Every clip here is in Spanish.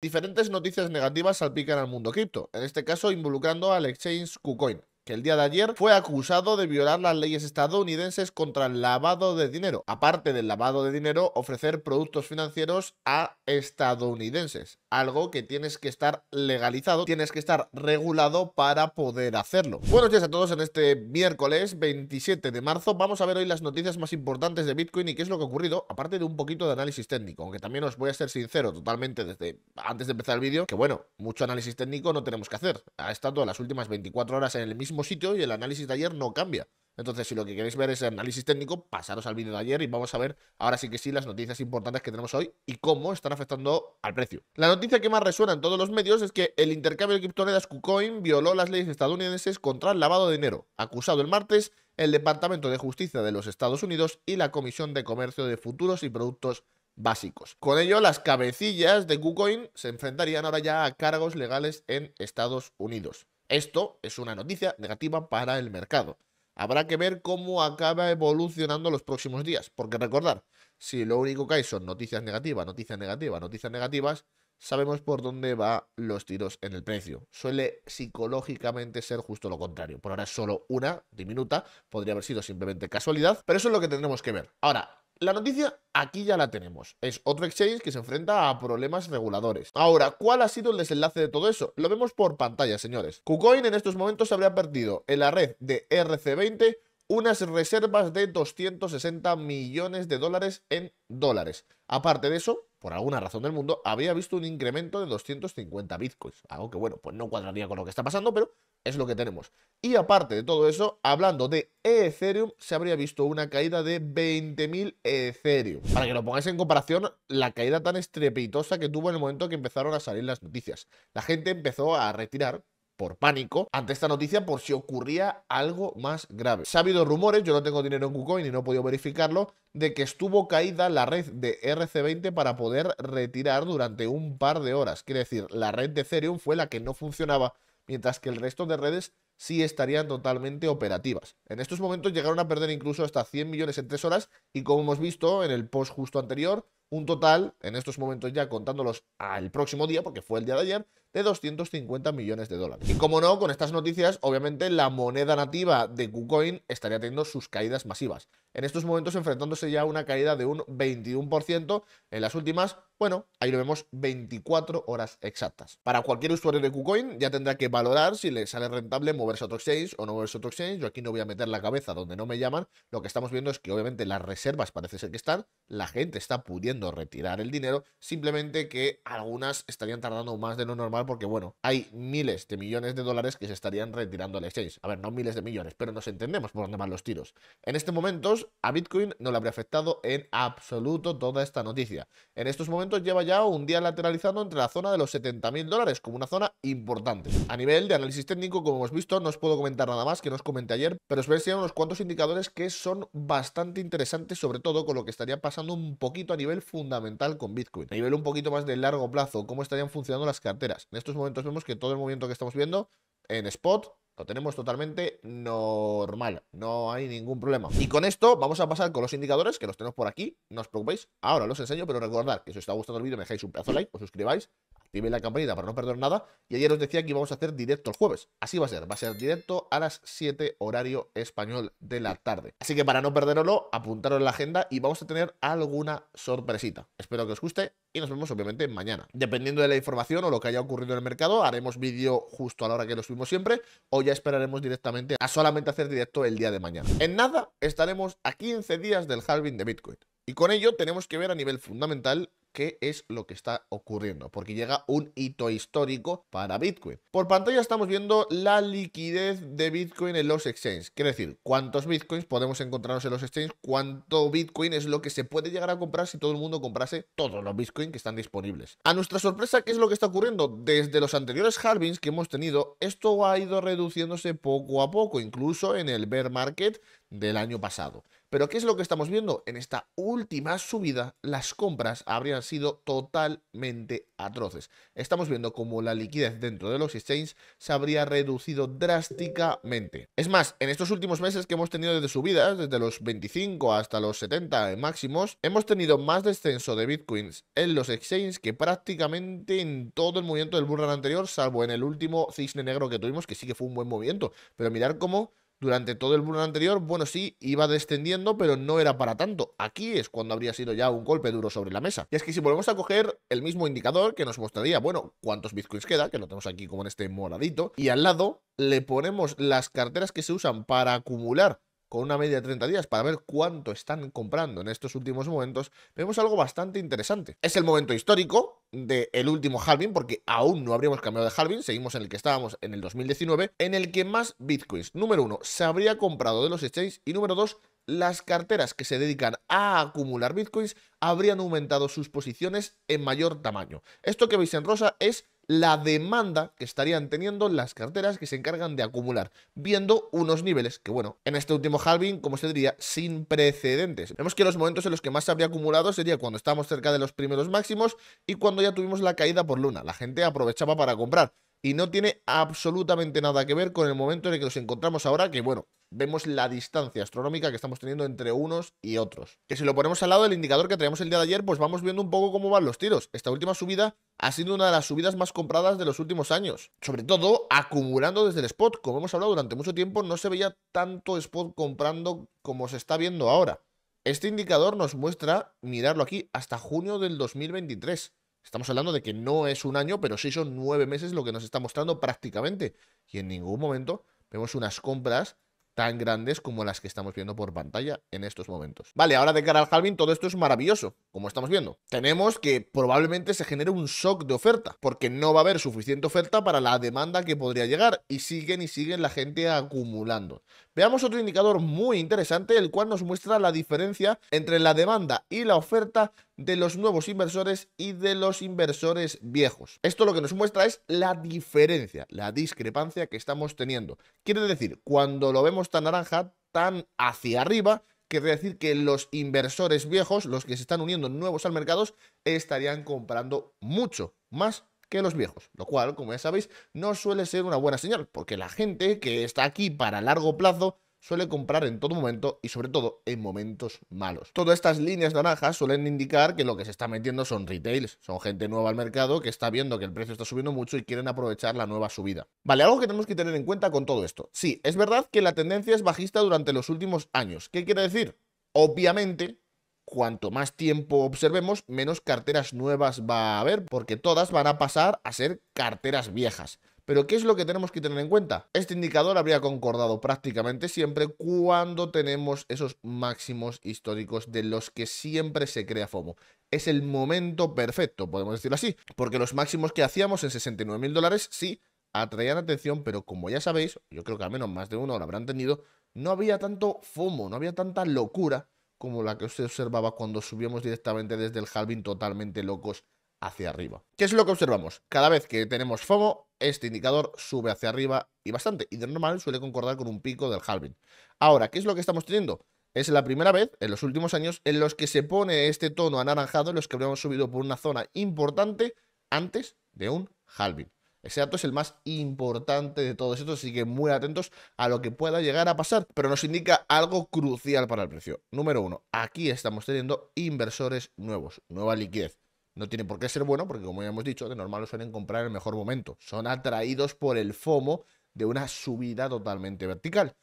Diferentes noticias negativas salpican al mundo cripto, en este caso involucrando al exchange KuCoin el día de ayer fue acusado de violar las leyes estadounidenses contra el lavado de dinero, aparte del lavado de dinero, ofrecer productos financieros a estadounidenses, algo que tienes que estar legalizado, tienes que estar regulado para poder hacerlo. Buenos días a todos en este miércoles 27 de marzo, vamos a ver hoy las noticias más importantes de Bitcoin y qué es lo que ha ocurrido, aparte de un poquito de análisis técnico, aunque también os voy a ser sincero totalmente desde antes de empezar el vídeo, que bueno, mucho análisis técnico no tenemos que hacer, ha estado las últimas 24 horas en el mismo sitio y el análisis de ayer no cambia. Entonces, si lo que queréis ver es el análisis técnico, pasaros al vídeo de ayer y vamos a ver ahora sí que sí las noticias importantes que tenemos hoy y cómo están afectando al precio. La noticia que más resuena en todos los medios es que el intercambio de criptomonedas KuCoin violó las leyes estadounidenses contra el lavado de dinero, acusado el martes el Departamento de Justicia de los Estados Unidos y la Comisión de Comercio de Futuros y Productos básicos. Con ello, las cabecillas de KuCoin se enfrentarían ahora ya a cargos legales en Estados Unidos. Esto es una noticia negativa para el mercado. Habrá que ver cómo acaba evolucionando los próximos días, porque recordar, si lo único que hay son noticias negativas, noticias negativas, noticias negativas, sabemos por dónde van los tiros en el precio. Suele psicológicamente ser justo lo contrario. Por ahora es solo una diminuta, podría haber sido simplemente casualidad, pero eso es lo que tendremos que ver. Ahora, la noticia aquí ya la tenemos. Es otro exchange que se enfrenta a problemas reguladores. Ahora, ¿cuál ha sido el desenlace de todo eso? Lo vemos por pantalla, señores. KuCoin en estos momentos habría perdido en la red de RC20 unas reservas de 260 millones de dólares en dólares. Aparte de eso, por alguna razón del mundo, había visto un incremento de 250 bitcoins. Algo que, bueno, pues no cuadraría con lo que está pasando, pero es lo que tenemos. Y aparte de todo eso, hablando de Ethereum, se habría visto una caída de 20.000 Ethereum. Para que lo pongáis en comparación, la caída tan estrepitosa que tuvo en el momento que empezaron a salir las noticias. La gente empezó a retirar por pánico ante esta noticia por si ocurría algo más grave. Se ha habido rumores, yo no tengo dinero en KuCoin y no he podido verificarlo, de que estuvo caída la red de RC20 para poder retirar durante un par de horas. Quiere decir, la red de Ethereum fue la que no funcionaba, mientras que el resto de redes sí estarían totalmente operativas. En estos momentos llegaron a perder incluso hasta 100 millones en 3 horas y como hemos visto en el post justo anterior, un total, en estos momentos ya contándolos al próximo día, porque fue el día de ayer, de 250 millones de dólares. Y como no, con estas noticias, obviamente la moneda nativa de KuCoin estaría teniendo sus caídas masivas. En estos momentos enfrentándose ya a una caída de un 21%, en las últimas bueno, ahí lo vemos 24 horas exactas. Para cualquier usuario de KuCoin ya tendrá que valorar si le sale rentable moverse a otro exchange o no moverse a otro exchange. Yo aquí no voy a meter la cabeza donde no me llaman. Lo que estamos viendo es que obviamente las reservas parece ser que están, la gente está pudiendo retirar el dinero, simplemente que algunas estarían tardando más de lo normal porque, bueno, hay miles de millones de dólares que se estarían retirando al exchange. A ver, no miles de millones, pero nos entendemos por dónde van los tiros. En este momento a Bitcoin no le habría afectado en absoluto toda esta noticia. En estos momentos lleva ya un día lateralizando entre la zona de los 70.000 dólares, como una zona importante. A nivel de análisis técnico, como hemos visto, no os puedo comentar nada más que no os comenté ayer, pero os voy a enseñar unos cuantos indicadores que son bastante interesantes, sobre todo con lo que estaría pasando un poquito a nivel fundamental con Bitcoin. A nivel un poquito más de largo plazo, cómo estarían funcionando las carteras. En estos momentos vemos que todo el movimiento que estamos viendo en spot lo tenemos totalmente normal, no hay ningún problema. Y con esto vamos a pasar con los indicadores, que los tenemos por aquí, no os preocupéis, ahora los enseño, pero recordad que si os está gustando el vídeo me dejáis un pedazo de like, os suscribáis, activéis la campanita para no perder nada. Y ayer os decía que íbamos a hacer directo el jueves. Así va a ser. Va a ser directo a las 7 horario español de la tarde. Así que para no perderlo, apuntaros en la agenda y vamos a tener alguna sorpresita. Espero que os guste y nos vemos obviamente mañana. Dependiendo de la información o lo que haya ocurrido en el mercado, haremos vídeo justo a la hora que lo subimos siempre o ya esperaremos directamente a solamente hacer directo el día de mañana. En nada, estaremos a 15 días del halving de Bitcoin. Y con ello tenemos que ver a nivel fundamental qué es lo que está ocurriendo, porque llega un hito histórico para Bitcoin. Por pantalla estamos viendo la liquidez de Bitcoin en los exchanges, quiere decir, cuántos Bitcoins podemos encontrarnos en los exchanges, cuánto Bitcoin es lo que se puede llegar a comprar si todo el mundo comprase todos los Bitcoin que están disponibles. A nuestra sorpresa, ¿qué es lo que está ocurriendo? Desde los anteriores halvings que hemos tenido, esto ha ido reduciéndose poco a poco, incluso en el bear market del año pasado. Pero ¿qué es lo que estamos viendo? En esta última subida, las compras habrían sido totalmente atroces. Estamos viendo como la liquidez dentro de los exchanges se habría reducido drásticamente. Es más, en estos últimos meses que hemos tenido de subidas, desde los 25 hasta los 70 máximos, hemos tenido más descenso de bitcoins en los exchanges que prácticamente en todo el movimiento del burrán anterior, salvo en el último cisne negro que tuvimos, que sí que fue un buen movimiento. Pero mirar cómo durante todo el Bruno anterior, bueno, sí, iba descendiendo, pero no era para tanto. Aquí es cuando habría sido ya un golpe duro sobre la mesa. Y es que si volvemos a coger el mismo indicador que nos mostraría, bueno, cuántos bitcoins queda, que lo tenemos aquí como en este moradito, y al lado le ponemos las carteras que se usan para acumular con una media de 30 días para ver cuánto están comprando en estos últimos momentos, vemos algo bastante interesante. Es el momento histórico del el último halving, porque aún no habríamos cambiado de halving, seguimos en el que estábamos en el 2019, en el que más bitcoins, número uno, se habría comprado de los exchanges y número dos, las carteras que se dedican a acumular bitcoins habrían aumentado sus posiciones en mayor tamaño. Esto que veis en rosa es la demanda que estarían teniendo las carteras que se encargan de acumular, viendo unos niveles que, bueno, en este último halving, como se diría, sin precedentes. Vemos que los momentos en los que más se había acumulado sería cuando estábamos cerca de los primeros máximos y cuando ya tuvimos la caída por luna. La gente aprovechaba para comprar y no tiene absolutamente nada que ver con el momento en el que nos encontramos ahora, que bueno, vemos la distancia astronómica que estamos teniendo entre unos y otros. Que si lo ponemos al lado del indicador que traíamos el día de ayer, pues vamos viendo un poco cómo van los tiros. Esta última subida ha sido una de las subidas más compradas de los últimos años. Sobre todo acumulando desde el spot. Como hemos hablado durante mucho tiempo, no se veía tanto spot comprando como se está viendo ahora. Este indicador nos muestra, mirarlo aquí, hasta junio del 2023. Estamos hablando de que no es un año, pero sí son nueve meses lo que nos está mostrando prácticamente. Y en ningún momento vemos unas compras tan grandes como las que estamos viendo por pantalla en estos momentos. Vale, ahora de cara al halving todo esto es maravilloso, como estamos viendo. Tenemos que probablemente se genere un shock de oferta, porque no va a haber suficiente oferta para la demanda que podría llegar y siguen y siguen la gente acumulando. Veamos otro indicador muy interesante, el cual nos muestra la diferencia entre la demanda y la oferta de los nuevos inversores y de los inversores viejos. Esto lo que nos muestra es la diferencia, la discrepancia que estamos teniendo. Quiere decir, cuando lo vemos tan naranja, tan hacia arriba, quiere decir que los inversores viejos, los que se están uniendo nuevos al mercado, estarían comprando mucho más que los viejos, lo cual, como ya sabéis, no suele ser una buena señal, porque la gente que está aquí para largo plazo suele comprar en todo momento y sobre todo en momentos malos. Todas estas líneas naranjas suelen indicar que lo que se está metiendo son retails, son gente nueva al mercado que está viendo que el precio está subiendo mucho y quieren aprovechar la nueva subida. Vale, algo que tenemos que tener en cuenta con todo esto. Sí, es verdad que la tendencia es bajista durante los últimos años. ¿Qué quiere decir? Obviamente, cuanto más tiempo observemos, menos carteras nuevas va a haber, porque todas van a pasar a ser carteras viejas. Pero ¿qué es lo que tenemos que tener en cuenta? Este indicador habría concordado prácticamente siempre cuando tenemos esos máximos históricos de los que siempre se crea FOMO. Es el momento perfecto, podemos decirlo así, porque los máximos que hacíamos en 69 mil dólares sí atraían atención, pero como ya sabéis, yo creo que al menos más de uno lo habrán tenido, no había tanto FOMO, no había tanta locura como la que se observaba cuando subíamos directamente desde el halving totalmente locos hacia arriba. ¿Qué es lo que observamos? Cada vez que tenemos FOMO, este indicador sube hacia arriba y bastante, y de normal suele concordar con un pico del halving. Ahora, ¿qué es lo que estamos teniendo? Es la primera vez en los últimos años en los que se pone este tono anaranjado en los que habríamos subido por una zona importante antes de un halving. Ese dato es el más importante de todos estos, así que muy atentos a lo que pueda llegar a pasar, pero nos indica algo crucial para el precio. Número uno, aquí estamos teniendo inversores nuevos, nueva liquidez. No tiene por qué ser bueno, porque como ya hemos dicho, de normal lo suelen comprar en el mejor momento. Son atraídos por el FOMO de una subida totalmente vertical.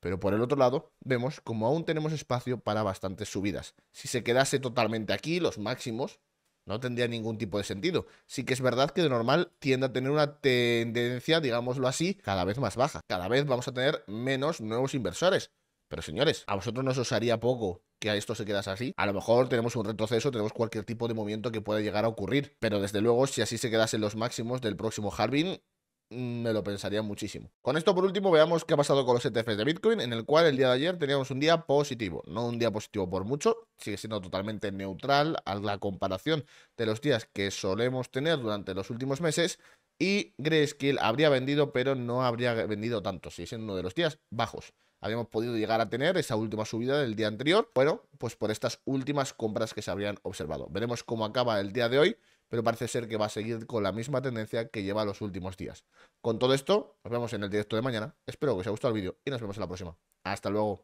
Pero por el otro lado, vemos como aún tenemos espacio para bastantes subidas. Si se quedase totalmente aquí, los máximos, no tendría ningún tipo de sentido. Sí que es verdad que de normal tiende a tener una tendencia, digámoslo así, cada vez más baja. Cada vez vamos a tener menos nuevos inversores. Pero señores, a vosotros nos os haría poco que a esto se quedas así, a lo mejor tenemos un retroceso, tenemos cualquier tipo de movimiento que pueda llegar a ocurrir. Pero desde luego, si así se quedasen los máximos del próximo Harbin, mm, me lo pensaría muchísimo. Con esto por último veamos qué ha pasado con los ETFs de Bitcoin, en el cual el día de ayer teníamos un día positivo, no un día positivo por mucho, sigue siendo totalmente neutral a la comparación de los días que solemos tener durante los últimos meses, y Grayscale habría vendido, pero no habría vendido tanto. Si es en uno de los días bajos. Habíamos podido llegar a tener esa última subida del día anterior. Bueno, pues por estas últimas compras que se habrían observado. Veremos cómo acaba el día de hoy, pero parece ser que va a seguir con la misma tendencia que lleva los últimos días. Con todo esto, nos vemos en el directo de mañana. Espero que os haya gustado el vídeo y nos vemos en la próxima. Hasta luego.